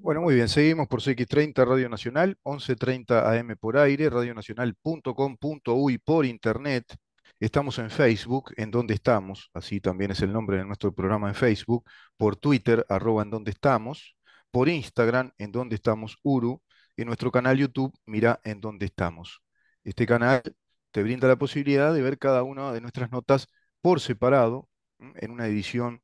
Bueno, muy bien, seguimos por CX30 Radio Nacional, 1130 AM por aire, radionacional.com.uy por internet. Estamos en Facebook, en donde estamos, así también es el nombre de nuestro programa en Facebook, por Twitter, arroba en donde estamos, por Instagram, en donde estamos Uru, y en nuestro canal YouTube, mira en donde estamos. Este canal te brinda la posibilidad de ver cada una de nuestras notas por separado, en una edición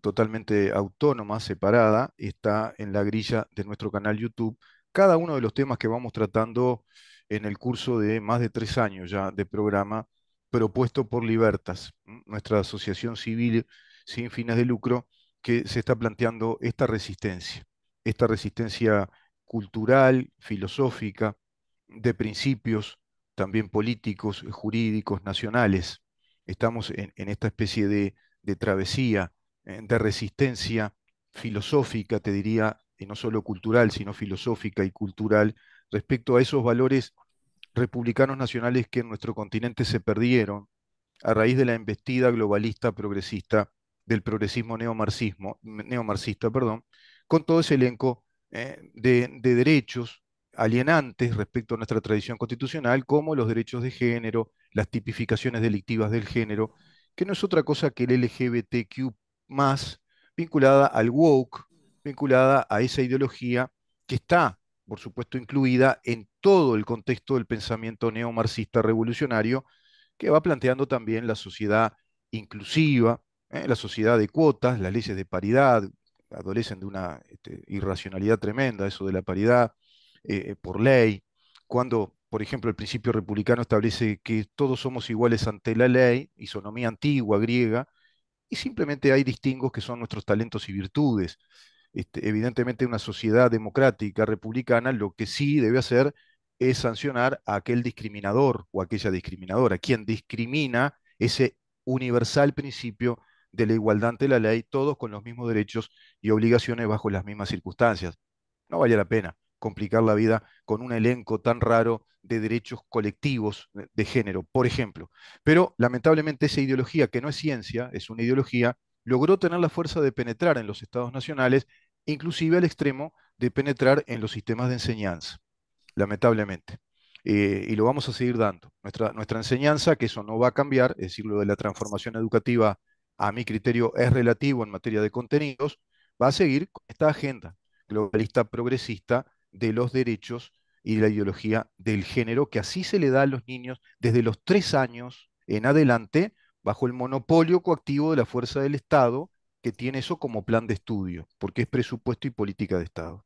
totalmente autónoma, separada, está en la grilla de nuestro canal YouTube. Cada uno de los temas que vamos tratando en el curso de más de tres años ya de programa propuesto por Libertas, nuestra asociación civil sin fines de lucro, que se está planteando esta resistencia, esta resistencia cultural, filosófica, de principios también políticos, jurídicos, nacionales. Estamos en, esta especie de travesía eh, de resistencia filosófica, te diría, y no solo cultural, sino filosófica y cultural, respecto a esos valores republicanos nacionales que en nuestro continente se perdieron a raíz de la embestida globalista progresista del progresismo neomarxismo, neomarxista, perdón, con todo ese elenco eh, de derechos alienantes respecto a nuestra tradición constitucional, como los derechos de género, las tipificaciones delictivas del género, que no es otra cosa que el LGBTQ más vinculada al woke, vinculada a esa ideología que está, por supuesto, incluida en todo el contexto del pensamiento neomarxista revolucionario que va planteando también la sociedad inclusiva, ¿eh? la sociedad de cuotas, las leyes de paridad, adolecen de una este, irracionalidad tremenda, eso de la paridad eh, eh, por ley, cuando, por ejemplo, el principio republicano establece que todos somos iguales ante la ley, isonomía antigua, griega, y simplemente hay distingos que son nuestros talentos y virtudes. Este, evidentemente una sociedad democrática, republicana, lo que sí debe hacer es sancionar a aquel discriminador o aquella discriminadora, quien discrimina ese universal principio de la igualdad ante la ley, todos con los mismos derechos y obligaciones bajo las mismas circunstancias. No vale la pena complicar la vida con un elenco tan raro de derechos colectivos eh, de, género, por ejemplo. Pero lamentablemente esa ideología, que no es ciencia, es una ideología, logró tener la fuerza de penetrar en los estados nacionales, inclusive al extremo de penetrar en los sistemas de enseñanza, lamentablemente. Eh, y lo vamos a seguir dando. Nuestra, nuestra enseñanza, que eso no va a cambiar, es decir, lo de la transformación educativa, a mi criterio, es relativo en materia de contenidos, va a seguir con esta agenda globalista progresista de los derechos y la ideología del género, que así se le da a los niños desde los tres años en adelante, bajo el monopolio coactivo de la fuerza del Estado, que tiene eso como plan de estudio, porque es presupuesto y política de Estado.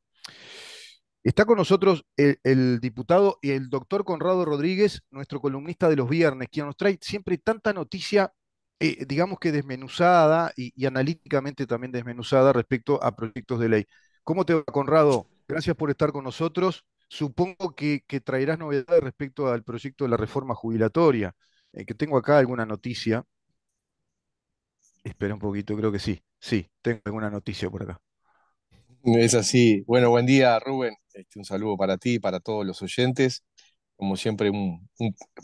Está con nosotros el, diputado y el doctor Conrado Rodríguez, nuestro columnista de los viernes, quien nos trae siempre tanta noticia, eh, digamos que desmenuzada y, y, analíticamente también desmenuzada respecto a proyectos de ley. ¿Cómo te va, Conrado? Gracias por estar con nosotros. Supongo que, traerás novedades respecto al proyecto de la reforma jubilatoria, eh, que tengo acá alguna noticia. Espera un poquito, creo que sí. Sí, tengo alguna noticia por acá. Es así. Bueno, buen día, Rubén. Este, un saludo para ti, y para todos los oyentes. Como siempre, un,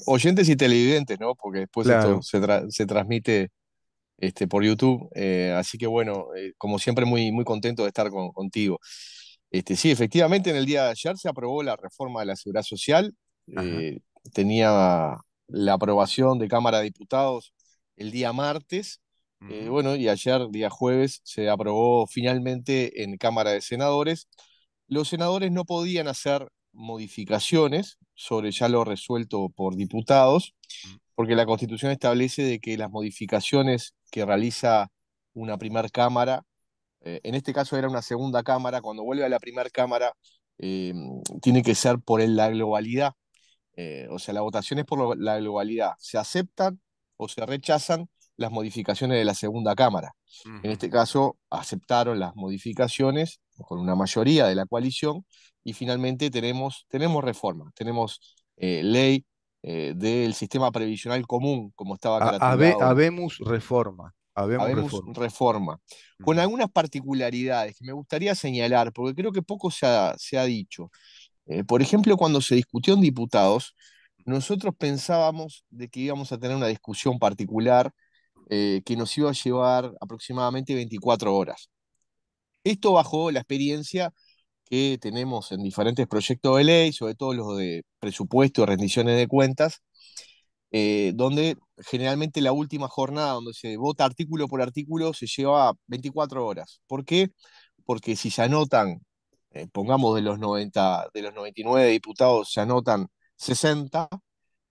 oyentes y televidentes, ¿no? Porque después esto se, transmite este, por YouTube. Eh, así que bueno, eh, como siempre, muy, muy contento de estar contigo. Este, sí, efectivamente, en el día de ayer se aprobó la reforma de la seguridad social. Eh, tenía la aprobación de Cámara de Diputados el día martes. Eh, bueno, y ayer, día jueves, se aprobó finalmente en Cámara de Senadores. Los senadores no podían hacer modificaciones sobre ya lo resuelto por diputados, mm. porque la Constitución establece de que las modificaciones que realiza una primer Cámara eh, en este caso era una segunda cámara, cuando vuelve a la primera cámara eh, tiene que ser por la globalidad. Eh, o sea, la votación es por la globalidad. Se aceptan o se rechazan las modificaciones de la segunda cámara. En este caso, aceptaron las modificaciones con una mayoría de la coalición y finalmente tenemos, reforma, tenemos ley del sistema previsional común, como estaba caracterizado. habemos reforma. Habemos, reforma. Con algunas particularidades que me gustaría señalar, porque creo que poco se ha, dicho. Eh, por ejemplo, cuando se discutió en diputados, nosotros pensábamos de que íbamos a tener una discusión particular eh, que nos iba a llevar aproximadamente 24 horas. Esto bajo la experiencia que tenemos en diferentes proyectos de ley, sobre todo los de presupuesto, rendiciones de cuentas, eh, donde generalmente la última jornada donde se vota artículo por artículo se lleva 24 horas. ¿Por qué? Porque si se anotan, eh, pongamos de los, 90, de los 99 diputados, se anotan 60,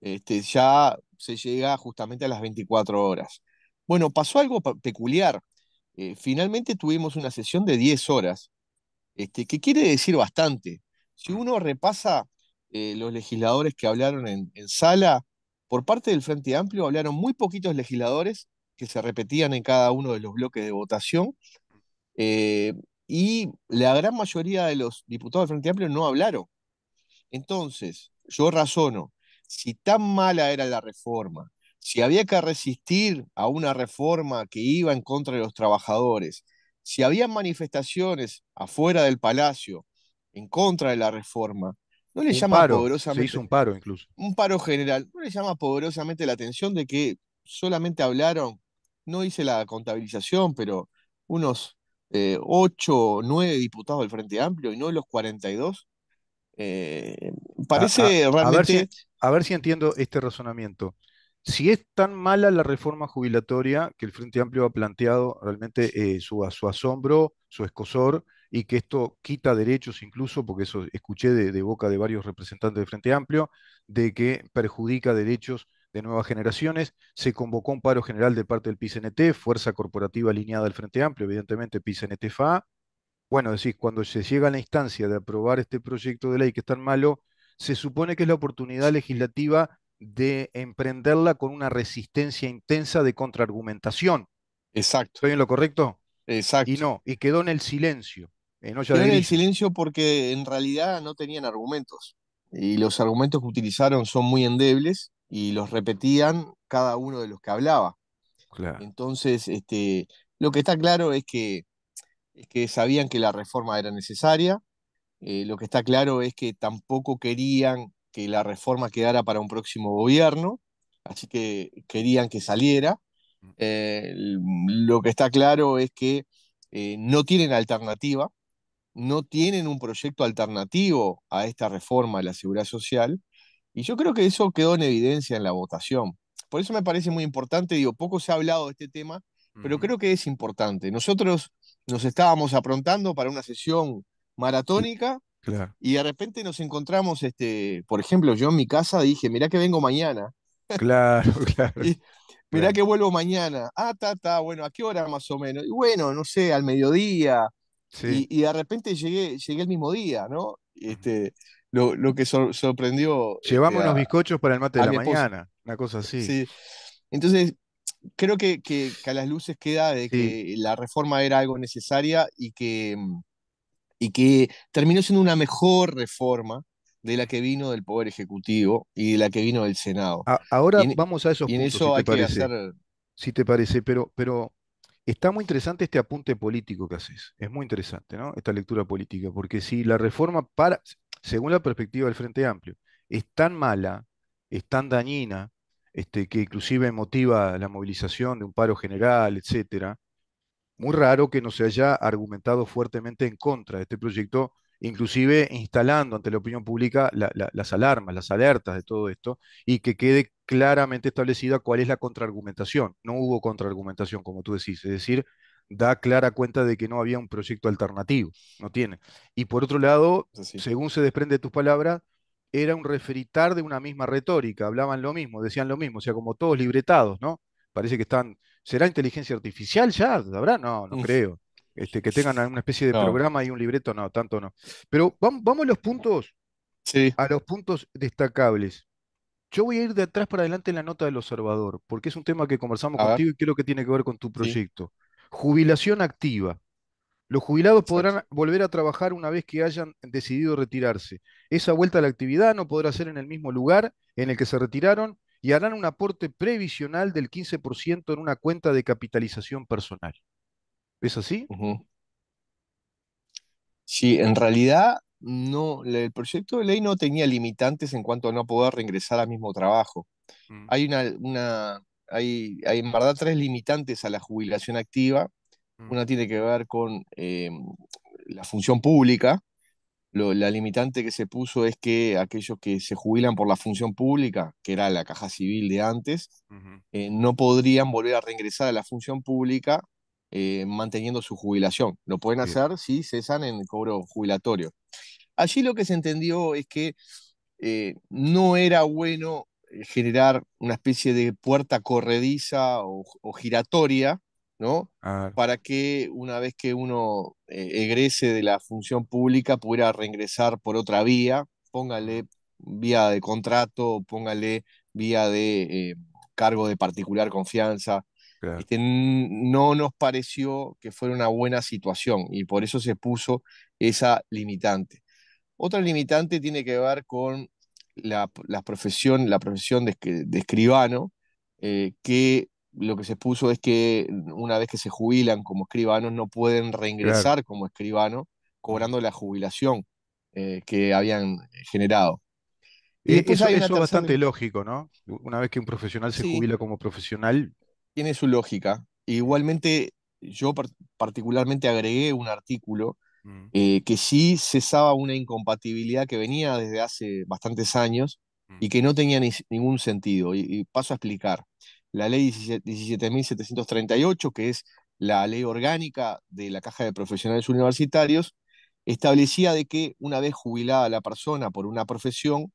este, ya se llega justamente a las 24 horas. Bueno, pasó algo peculiar. Eh, finalmente tuvimos una sesión de 10 horas, este, que quiere decir bastante. Si ah. uno repasa eh, los legisladores que hablaron en sala, por parte del Frente Amplio hablaron muy poquitos legisladores que se repetían en cada uno de los bloques de votación eh, y la gran mayoría de los diputados del Frente Amplio no hablaron. Entonces, yo razono, si tan mala era la reforma, si había que resistir a una reforma que iba en contra de los trabajadores, si había manifestaciones afuera del palacio en contra de la reforma, ¿No le llama poderosamente? Se hizo un paro incluso. Un paro general. ¿No le llama poderosamente la atención de que solamente hablaron, no hice la contabilización, pero unos eh, 8 o 9 diputados del Frente Amplio y no los 42? Eh, parece a, realmente. A ver, si, entiendo este razonamiento. Si es tan mala la reforma jubilatoria que el Frente Amplio ha planteado, realmente eh, su, su asombro, su escosor, y que esto quita derechos incluso, porque eso escuché de, boca de varios representantes del Frente Amplio, de que perjudica derechos de nuevas generaciones. Se convocó un paro general de parte del PICNT, Fuerza Corporativa Alineada al Frente Amplio, evidentemente PICNT-FA. Bueno, decís, cuando se llega a la instancia de aprobar este proyecto de ley que es tan malo, se supone que es la oportunidad legislativa de emprenderla con una resistencia intensa de contraargumentación. Exacto. ¿Estoy en lo correcto? Exacto. Y no, y quedó en el silencio. Eh, el silencio porque en realidad no tenían argumentos. Y los argumentos que utilizaron son muy endebles y los repetían cada uno de los que hablaba. Entonces, este, lo que está claro es que, que sabían que la reforma era necesaria. Eh, lo que está claro es que tampoco querían que la reforma quedara para un próximo gobierno, así que querían que saliera. Mm. Eh, lo que está claro es que no tienen alternativa, no tienen un proyecto alternativo a esta reforma de la seguridad social. Y yo creo que eso quedó en evidencia en la votación. Por eso me parece muy importante, digo, poco se ha hablado de este tema, pero creo que es importante. Nosotros nos estábamos aprontando para una sesión maratónica y de repente nos encontramos, este, por ejemplo, yo en mi casa dije, mirá que vengo mañana. Claro, claro. mirá que vuelvo mañana. Ah, ta, ta, bueno, ¿a qué hora más o menos? Y bueno, no sé, al mediodía, y, de repente llegué, el mismo día, ¿no? Este, lo, que sorprendió. Llevamos unos este, los bizcochos para el mate de la mañana, una cosa así. Sí. Entonces, creo que, a las luces queda de que la reforma era algo necesaria y que, y que terminó siendo una mejor reforma de la que vino del Poder Ejecutivo y de la que vino del Senado. ahora vamos a esos puntos, eso si te parece. hacer... Si te parece, pero, pero Está muy interesante este apunte político que haces. Es muy interesante, ¿no? Esta lectura política, porque si la reforma para, según la perspectiva del Frente Amplio, es tan mala, es tan dañina, este, que inclusive motiva la movilización de un paro general, etcétera, muy raro que no se haya argumentado fuertemente en contra de este proyecto inclusive instalando ante la opinión pública las alarmas, las alertas de todo esto, y que quede claramente establecida cuál es la contraargumentación. No hubo contraargumentación, como tú decís, es decir, da clara cuenta de que no había un proyecto alternativo, no tiene. Y por otro lado, según se desprende de tus palabras, era un referitar de una misma retórica, hablaban lo mismo, decían lo mismo, o sea, como todos libretados, ¿no? Parece que están, ¿será inteligencia artificial ya? No, no creo. Este, que tengan una especie de programa y un libreto, no, tanto no. Pero vamos, a los puntos, a los puntos destacables. Yo voy a ir de atrás para adelante en la nota del observador, porque es un tema que conversamos contigo y creo que tiene que ver con tu proyecto. Jubilación activa. Los jubilados podrán volver a trabajar una vez que hayan decidido retirarse. Esa vuelta a la actividad no podrá ser en el mismo lugar en el que se retiraron y harán un aporte previsional del 15% en una cuenta de capitalización personal eso sí Sí, en realidad no, el proyecto de ley no tenía limitantes en cuanto a no poder regresar al mismo trabajo. Mm. Hay una, una, hay, en verdad tres limitantes a la jubilación activa. Mm. Una tiene que ver con eh, la función pública. la limitante que se puso es que aquellos que se jubilan por la función pública, que era la caja civil de antes, eh, no podrían volver a reingresar a la función pública eh, manteniendo su jubilación. Lo pueden hacer si cesan en el cobro jubilatorio. Allí lo que se entendió es que eh, no era bueno eh, generar una especie de puerta corrediza o, giratoria, ¿no? Para que una vez que uno egrese de la función pública pudiera reingresar por otra vía, póngale vía de contrato, póngale vía de cargo de particular confianza, este, no nos pareció que fuera una buena situación y por eso se puso esa limitante. Otra limitante tiene que ver con la, profesión, la profesión de, escribano, eh, que lo que se puso es que una vez que se jubilan como escribanos no pueden reingresar como escribano mm. cobrando la jubilación eh, que habían generado. Eh, eso, es bastante lógico, ¿no? Una vez que un profesional se jubila como profesional, tiene su lógica. E igualmente, yo particularmente agregué un artículo mm. eh, que sí cesaba una incompatibilidad que venía desde hace bastantes años mm. y que no tenía ningún sentido. Y, paso a explicar. La ley 17.738, que es la ley orgánica de la Caja de Profesionales Universitarios, establecía de que una vez jubilada la persona por una profesión,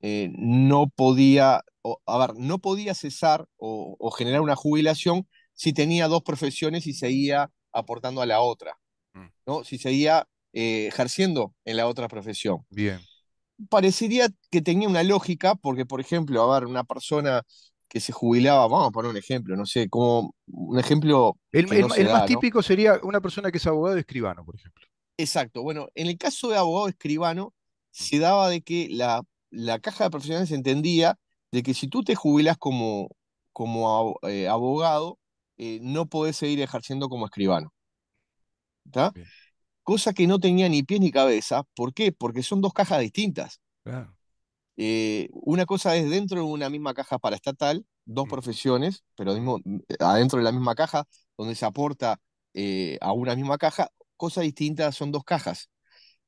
eh, no podía, a ver, no podía cesar o, generar una jubilación si tenía dos profesiones y seguía aportando a la otra, mm. ¿no? Si seguía eh, ejerciendo en la otra profesión. Bien. Parecería que tenía una lógica, porque, por ejemplo, a ver, una persona que se jubilaba, vamos a poner un ejemplo, no sé, como un ejemplo. El, más típico sería una persona que es abogado escribano, por ejemplo. Exacto. Bueno, en el caso de abogado escribano, mm. se daba de que la la caja de profesionales entendía de que si tú te jubilas como, como eh, abogado, eh, no podés seguir ejerciendo como escribano. ¿Está? Cosa que no tenía ni pies ni cabeza. ¿Por qué? Porque son dos cajas distintas. Eh, una cosa es dentro de una misma caja para estatal, dos profesiones, pero mismo, adentro de la misma caja, donde se aporta a una misma caja. cosas distintas, son dos cajas.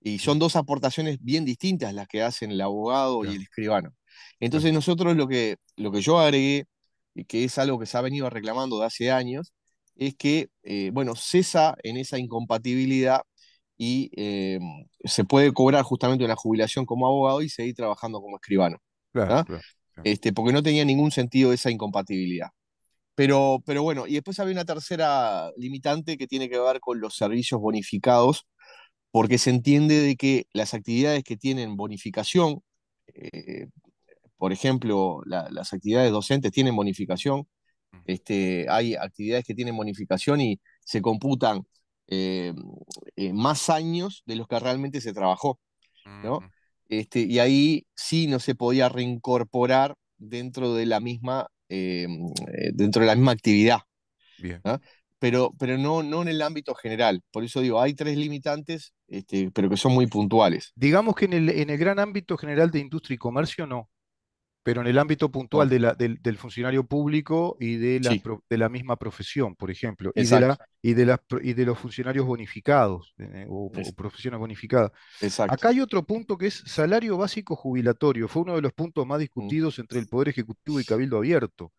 Y son dos aportaciones bien distintas las que hacen el abogado y el escribano. Entonces nosotros lo que, lo que yo agregué, y que es algo que se ha venido reclamando de hace años, es que, eh, bueno, cesa en esa incompatibilidad y eh, se puede cobrar justamente una jubilación como abogado y seguir trabajando como escribano. ¿ah? este, porque no tenía ningún sentido esa incompatibilidad. Pero, pero bueno, y después había una tercera limitante que tiene que ver con los servicios bonificados porque se entiende de que las actividades que tienen bonificación, eh, por ejemplo, las actividades docentes tienen bonificación, mm. este, hay actividades que tienen bonificación y se computan eh, eh, más años de los que realmente se trabajó, ¿no? Este, y ahí sí no se podía reincorporar dentro de la misma, dentro de la misma actividad. Bien pero, pero no, no en el ámbito general. Por eso digo, hay tres limitantes, este, pero que son muy puntuales. Digamos que en el, en el gran ámbito general de industria y comercio no, pero en el ámbito puntual de la, del, funcionario público y de la, de la misma profesión, por ejemplo, y de, la, y las, y de los funcionarios bonificados eh, o, profesiones bonificadas. Exacto. Acá hay otro punto que es salario básico jubilatorio. Fue uno de los puntos más mm. discutidos entre el Poder Ejecutivo y Cabildo Abierto.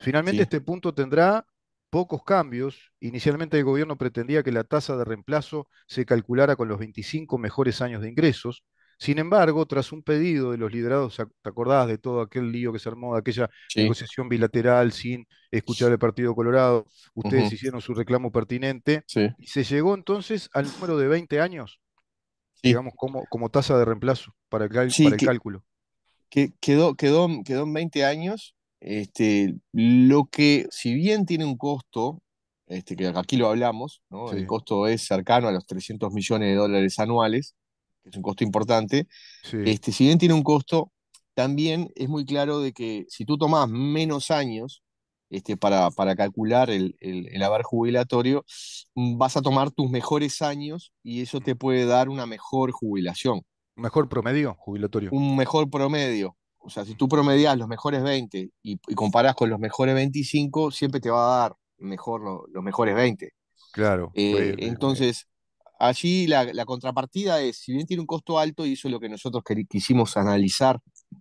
Finalmente este punto tendrá pocos cambios. Inicialmente el gobierno pretendía que la tasa de reemplazo se calculara con los 25 mejores años de ingresos. Sin embargo, tras un pedido de los liderados, ¿te acordás de todo aquel lío que se armó, de aquella negociación bilateral sin escuchar al Partido Colorado? Ustedes hicieron su reclamo pertinente. Y se llegó entonces al número de 20 años, digamos, como, como tasa de reemplazo para el, cálculo. Que quedó, quedó, quedó en 20 años este, lo que, si bien tiene un costo, este, que aquí lo hablamos, ¿no? el costo es cercano a los 300 millones de dólares anuales, que es un costo importante, este, si bien tiene un costo, también es muy claro de que si tú tomas menos años este, para, para calcular el, el, el, haber jubilatorio, vas a tomar tus mejores años y eso te puede dar una mejor jubilación. Mejor promedio jubilatorio. Un mejor promedio, o sea, si tú promedias los mejores 20 y, y comparás con los mejores 25, siempre te va a dar mejor los mejores 20. Claro. Eh, entonces, allí la, contrapartida es, si bien tiene un costo alto, y eso es lo que nosotros quisimos analizar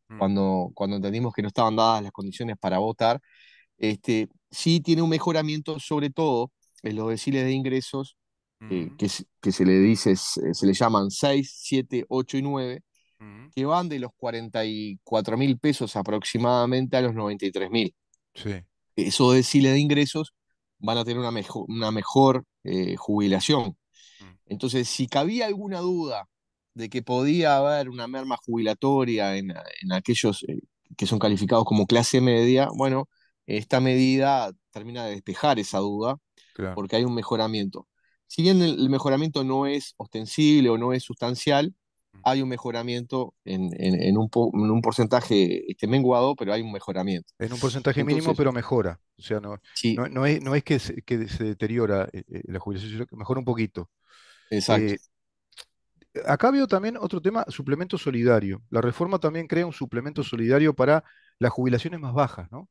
mm. cuando, cuando entendimos que no estaban dadas las condiciones para votar, este, sí tiene un mejoramiento, sobre todo en los deciles de ingresos, eh, mm. que, que, se le dice, se le llaman 6, 7, 8 y 9, que van de los 44 mil pesos aproximadamente a los 93 mil. Sí. Eso decirle de ingresos van a tener una mejor, eh, jubilación. Mm. Entonces, si cabía alguna duda de que podía haber una merma jubilatoria en, aquellos eh, que son calificados como clase media, bueno, esta medida termina de despejar esa duda porque hay un mejoramiento. Si bien el mejoramiento no es ostensible o no es sustancial, hay un mejoramiento en, un, porcentaje este, menguado, pero hay un mejoramiento. En un porcentaje mínimo, pero mejora. O sea, no, es, que se, deteriora eh, eh, la jubilación, sino que mejora un poquito. Exacto. Eh, acá veo también otro tema, suplemento solidario. La reforma también crea un suplemento solidario para las jubilaciones más bajas, ¿no?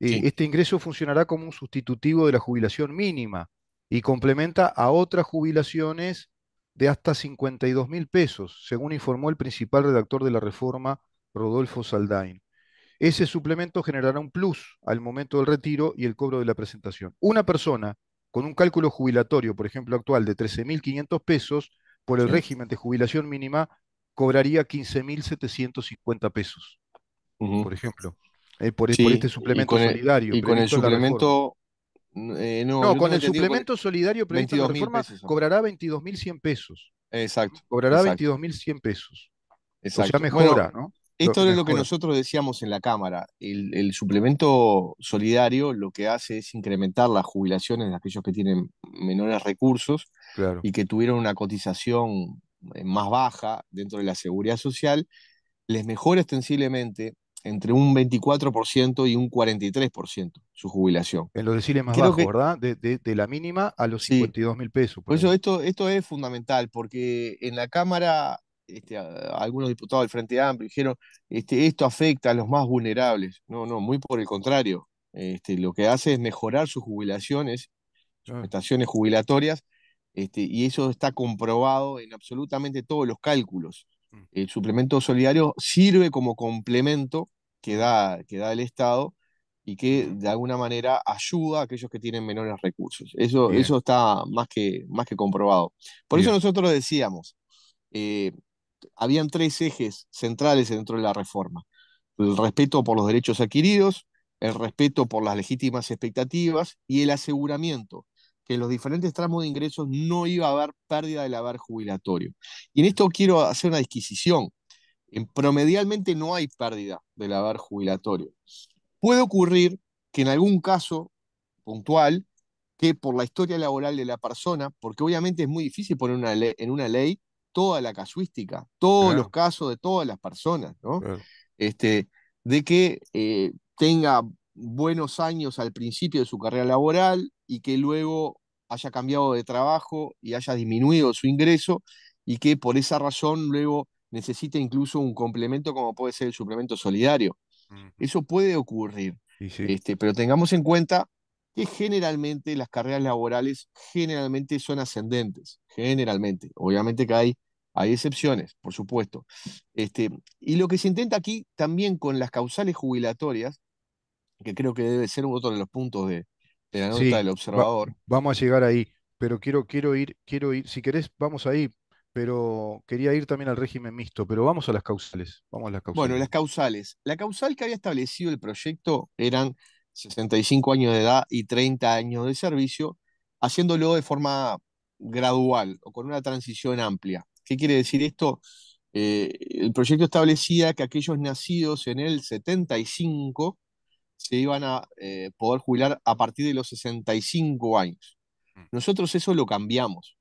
Este ingreso funcionará como un sustitutivo de la jubilación mínima y complementa a otras jubilaciones de hasta 52 mil pesos, según informó el principal redactor de la reforma, Rodolfo Saldain. Ese suplemento generará un plus al momento del retiro y el cobro de la presentación. Una persona con un cálculo jubilatorio, por ejemplo, actual de 13.500 pesos, por el régimen de jubilación mínima, cobraría 15.750 pesos, pesos por ejemplo, eh, por, este suplemento solidario. y con el suplemento eh, no, con el suplemento solidario previsto en la reforma cobrará 22.100 pesos. Exacto. Cobrará 22.100 pesos. Exacto. O sea, mejora, ¿no? Esto es lo que nosotros decíamos en la Cámara. El, suplemento solidario lo que hace es incrementar las jubilaciones de aquellos que tienen menores recursos y que tuvieron una cotización eh, más baja dentro de la seguridad social. Les mejora extensiblemente entre un 24% y un 43% su jubilación. En los deciles más bajos, ¿verdad? De, la mínima a los 52 mil pesos. Por, eso esto, esto es fundamental, porque en la Cámara este, algunos diputados del Frente Amplio dijeron, este, esto afecta a los más vulnerables. No, no, muy por el contrario. Este, lo que hace es mejorar sus jubilaciones, sus ah. prestaciones jubilatorias, este, y eso está comprobado en absolutamente todos los cálculos. Mm. El suplemento solidario sirve como complemento que da, el Estado y que de alguna manera ayuda a aquellos que tienen menores recursos. Eso, está más que, más que comprobado. Por eso nosotros decíamos, eh, habían tres ejes centrales dentro de la reforma. El respeto por los derechos adquiridos, el respeto por las legítimas expectativas y el aseguramiento en los diferentes tramos de ingresos no iba a haber pérdida del haber jubilatorio. Y en esto quiero hacer una disquisición. En promedialmente no hay pérdida del haber jubilatorio. Puede ocurrir que en algún caso puntual, que por la historia laboral de la persona, porque obviamente es muy difícil poner una en una ley toda la casuística, todos los casos de todas las personas, Este, de que eh, tenga buenos años al principio de su carrera laboral y que luego haya cambiado de trabajo y haya disminuido su ingreso y que por esa razón luego necesite incluso un complemento como puede ser el suplemento solidario. Eso puede ocurrir, Este, pero tengamos en cuenta que generalmente las carreras laborales generalmente son ascendentes, generalmente. Obviamente que hay, hay excepciones, por supuesto. Este, y lo que se intenta aquí también con las causales jubilatorias, que creo que debe ser otro de los puntos de, observador. vamos a llegar ahí, pero quiero, quiero ir, quiero ir, si querés, vamos ahí, pero quería ir también al régimen mixto, pero vamos a las causales. Vamos a las causales. Bueno, las causales. La causal que había establecido el proyecto eran 65 años de edad y 30 años de servicio, haciéndolo de forma gradual o con una transición amplia. ¿Qué quiere decir esto? Eh, el proyecto establecía que aquellos nacidos en el 75 se iban a eh, poder jubilar a partir de los 65 años. Mm. Nosotros eso lo cambiamos.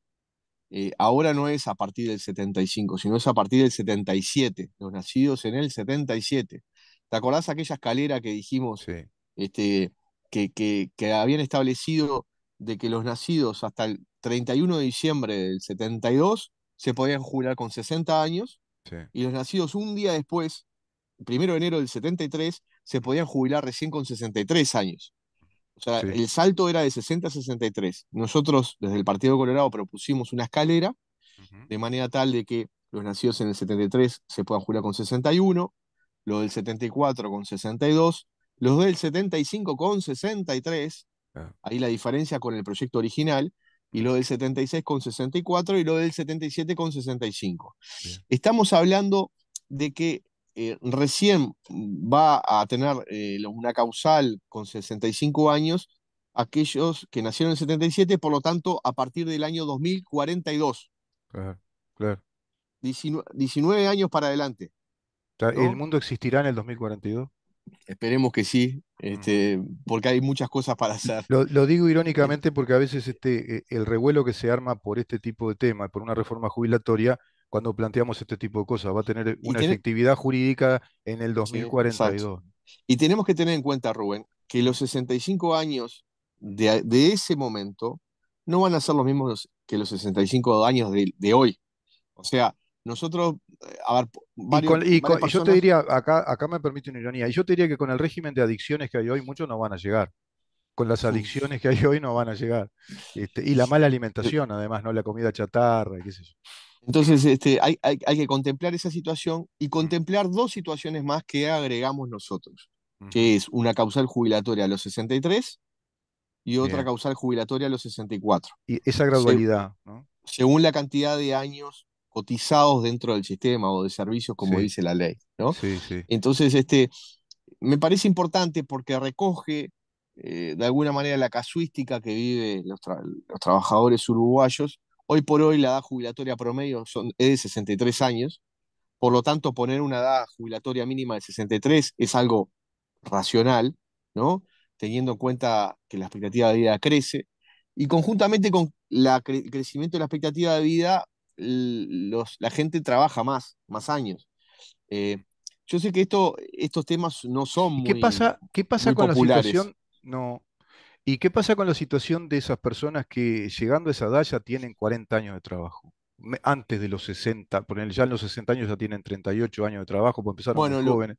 Eh, ahora no es a partir del 75, sino es a partir del 77, los nacidos en el 77. ¿Te acordás aquella escalera que dijimos este, que, habían establecido de que los nacidos hasta el 31 de diciembre del 72 se podían jubilar con 60 años y los nacidos un día después, 1 de enero del 73, se podían jubilar recién con 63 años. O sea, el salto era de 60 a 63. Nosotros, desde el Partido Colorado, propusimos una escalera, de manera tal de que los nacidos en el 73 se puedan jubilar con 61, los del 74 con 62, los del 75 con 63, ah. ahí la diferencia con el proyecto original, y los del 76 con 64 y los del 77 con 65. Estamos hablando de que eh, recién va a tener eh, una causal con 65 años aquellos que nacieron en 77, por lo tanto, a partir del año 2042. Claro, claro. 19, años para adelante. ¿El mundo existirá en el 2042? Esperemos que sí, este, porque hay muchas cosas para hacer. Lo, digo irónicamente porque a veces este, e, el revuelo que se arma por este tipo de temas, por una reforma jubilatoria, cuando planteamos este tipo de cosas. Va a tener una efectividad jurídica en el 2042. y tenemos que tener en cuenta, Rubén, que los 65 años de, ese momento no van a ser los mismos que los 65 años de, hoy. O sea, nosotros, eh, y, yo te diría, acá, acá me permite una ironía, y yo te diría que con el régimen de adicciones que hay hoy, muchos no van a llegar. Con las uh. adicciones que hay hoy no van a llegar. Este, y la mala alimentación, además, ¿no? La comida chatarra, qué sé yo. Entonces, este, hay, que contemplar esa situación y contemplar dos situaciones más que agregamos nosotros, que es una causal jubilatoria a los 63 y otra causal jubilatoria a los 64. Y esa gradualidad, Según la cantidad de años cotizados dentro del sistema o de servicios, como dice la ley, ¿no? Sí, sí. Entonces, este, me parece importante porque recoge eh, de alguna manera la casuística que viven los trabajadores uruguayos Hoy por hoy la edad jubilatoria promedio son, es de 63 años, por lo tanto poner una edad jubilatoria mínima de 63 es algo racional, ¿no? teniendo en cuenta que la expectativa de vida crece, y conjuntamente con el crecimiento de la expectativa de vida, la gente trabaja más, más años. Eh, yo sé que estos temas no son muy ¿Qué pasa, qué pasa con la situación? No, ¿Y qué pasa con la situación de esas personas que llegando a esa edad ya tienen 40 años de trabajo? Antes de los 60, poner ya en los 60 años ya tienen 38 años de trabajo, para empezar bueno, los jóvenes.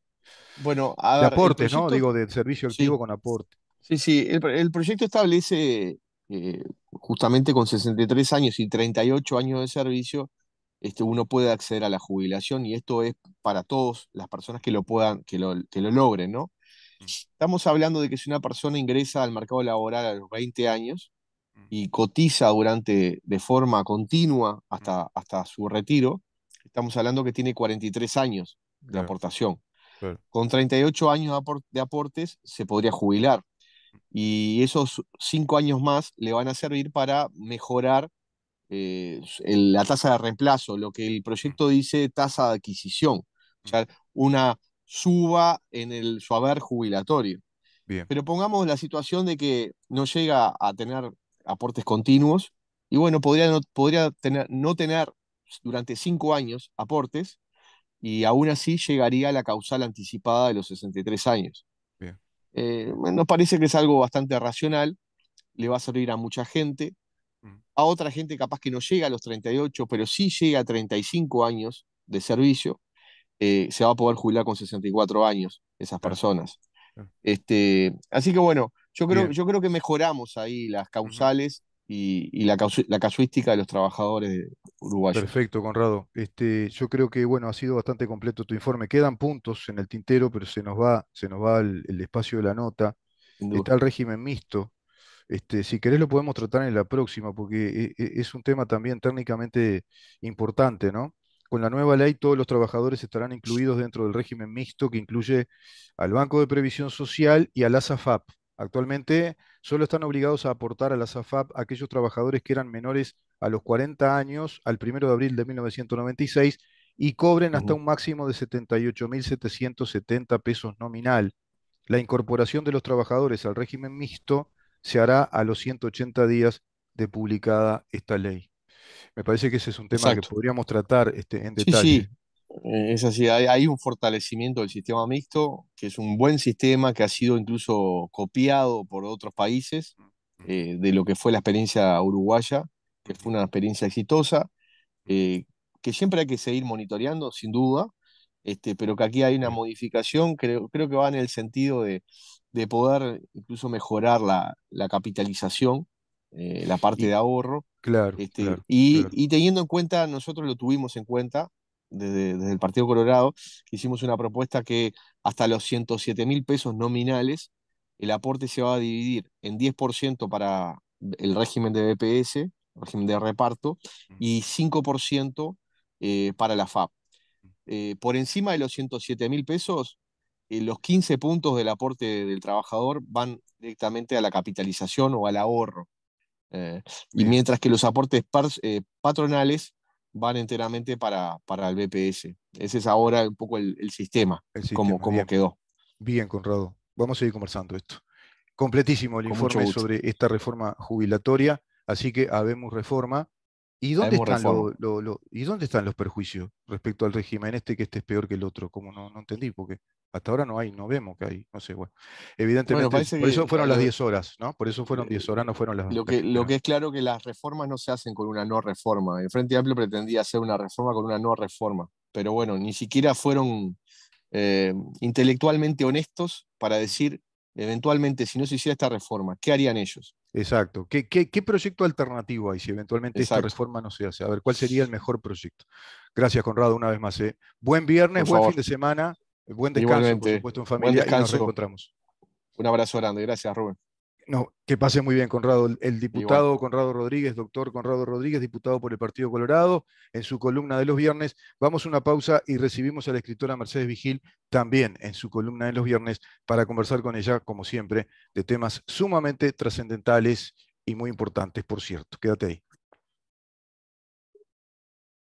Bueno, a ver, de aporte, ¿no? Digo, de servicio activo con aporte. Sí, sí, el, proyecto establece eh, justamente con 63 años y 38 años de servicio, este, uno puede acceder a la jubilación y esto es para todas las personas que lo puedan, que lo, que lo logren, ¿no? Mm. Estamos hablando de que si una persona ingresa al mercado laboral a los 20 años mm. y cotiza durante de forma continua hasta, mm. hasta su retiro, estamos hablando que tiene 43 años de aportación. Con 38 años de, aportes se podría jubilar. Y esos 5 años más le van a servir para mejorar eh, la tasa de reemplazo, lo que el proyecto dice tasa de adquisición. O sea, una, suba en el, su jubilatorio. Pero pongamos la situación de que no llega a tener aportes continuos y bueno, podría, no, podría tener, no tener durante cinco años aportes y aún así llegaría a la causal anticipada de los 63 años. Eh, nos parece que es algo bastante racional, le va a servir a mucha gente, mm. a otra gente capaz que no llega a los 38, pero sí llega a 35 años de servicio, eh, se va a poder jubilar con 64 años esas personas. Este, así que bueno, yo creo, yo creo que mejoramos ahí las causales y, la, casuística de los trabajadores uruguayos. Perfecto, Conrado. Este, yo creo que bueno, ha sido bastante completo tu informe. Quedan puntos en el tintero, pero se nos va, se nos va el, el espacio de la nota. Está el régimen mixto. Este, si querés lo podemos tratar en la próxima, porque eh, eh, es un tema también técnicamente importante, ¿no? Con la nueva ley, todos los trabajadores estarán incluidos dentro del régimen mixto que incluye al Banco de Previsión Social y a la Actualmente solo están obligados a aportar a la aquellos trabajadores que eran menores a los 40 años al 1 de abril de 1996 y cobren hasta un máximo de 78.770 pesos nominal. La incorporación de los trabajadores al régimen mixto se hará a los 180 días de publicada esta ley. Me parece que ese es un tema que podríamos tratar este, en detalle. Sí, sí. Eh, es así, hay, un fortalecimiento del sistema mixto, que es un buen sistema que ha sido incluso copiado por otros países eh, de lo que fue la experiencia uruguaya, que fue una experiencia exitosa, eh, que siempre hay que seguir monitoreando, sin duda, este, pero que aquí hay una modificación, creo, creo que va en el sentido de, poder incluso mejorar la, la capitalización eh, la parte de ahorro. Este, claro, y, teniendo en cuenta, nosotros lo tuvimos en cuenta desde, el Partido Colorado, hicimos una propuesta que hasta los 107 mil pesos nominales, el aporte se va a dividir en 10% para el régimen de BPS, régimen de reparto, y 5% eh, para la FAP. Eh, por encima de los 107 mil pesos, los 15 puntos del aporte del trabajador van directamente a la capitalización o al ahorro. Eh, y mientras que los aportes eh, patronales van enteramente para, para el BPS. Ese es ahora un poco el, sistema, como, quedó. Bien, Conrado. Vamos a seguir conversando esto. Completísimo el informe sobre esta reforma jubilatoria, así que habemos reforma. ¿Y dónde, están ¿Y dónde están los perjuicios respecto al régimen este que este es peor que el otro? Como no, no entendí, porque hasta ahora no hay, no vemos que hay, no sé, bueno. Evidentemente, por eso fueron las 10 eh, horas, ¿no? Por eso fueron 10 eh, horas, no fueron las lo que, lo que es claro que las reformas no se hacen con una no reforma. El Frente Amplio pretendía hacer una reforma con una no reforma, pero bueno, ni siquiera fueron eh, intelectualmente honestos para decir, eventualmente, si no se hiciera esta reforma, ¿qué harían ellos? Exacto. ¿Qué, qué, qué proyecto alternativo hay si eventualmente esta reforma no se hace? A ver, ¿cuál sería el mejor proyecto? Gracias, Conrado, una vez más. Buen viernes, buen fin de semana. Eh, buen descanso, por supuesto, en familia. Y nos Un abrazo grande. Gracias, Rubén. No, que pase muy bien, Conrado. El, diputado Conrado Rodríguez, doctor Conrado Rodríguez, diputado por el Partido Colorado, en su columna de los viernes. Vamos a una pausa y recibimos a la escritora Mercedes Vigil también en su columna de los viernes para conversar con ella, como siempre, de temas sumamente trascendentales y muy importantes, por cierto. Quédate ahí.